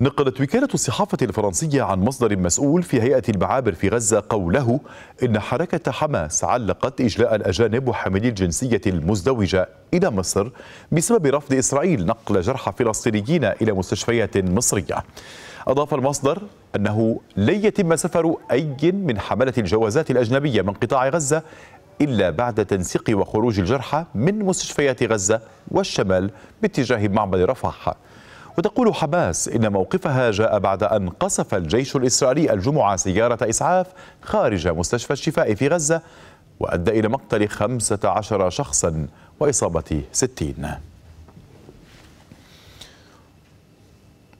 نقلت وكالة الصحافة الفرنسية عن مصدر مسؤول في هيئة المعابر في غزة قوله إن حركة حماس علقت إجلاء الأجانب وحاملي الجنسية المزدوجة إلى مصر بسبب رفض إسرائيل نقل جرحى فلسطينيين إلى مستشفيات مصرية أضاف المصدر أنه لن يتم سفر أي من حملة الجوازات الأجنبية من قطاع غزة إلا بعد تنسيق وخروج الجرحى من مستشفيات غزة والشمال باتجاه معبر رفح وتقول حماس إن موقفها جاء بعد أن قصف الجيش الإسرائيلي الجمعة سيارة إسعاف خارج مستشفى الشفاء في غزة وأدى إلى مقتل 15 شخصا وإصابة 60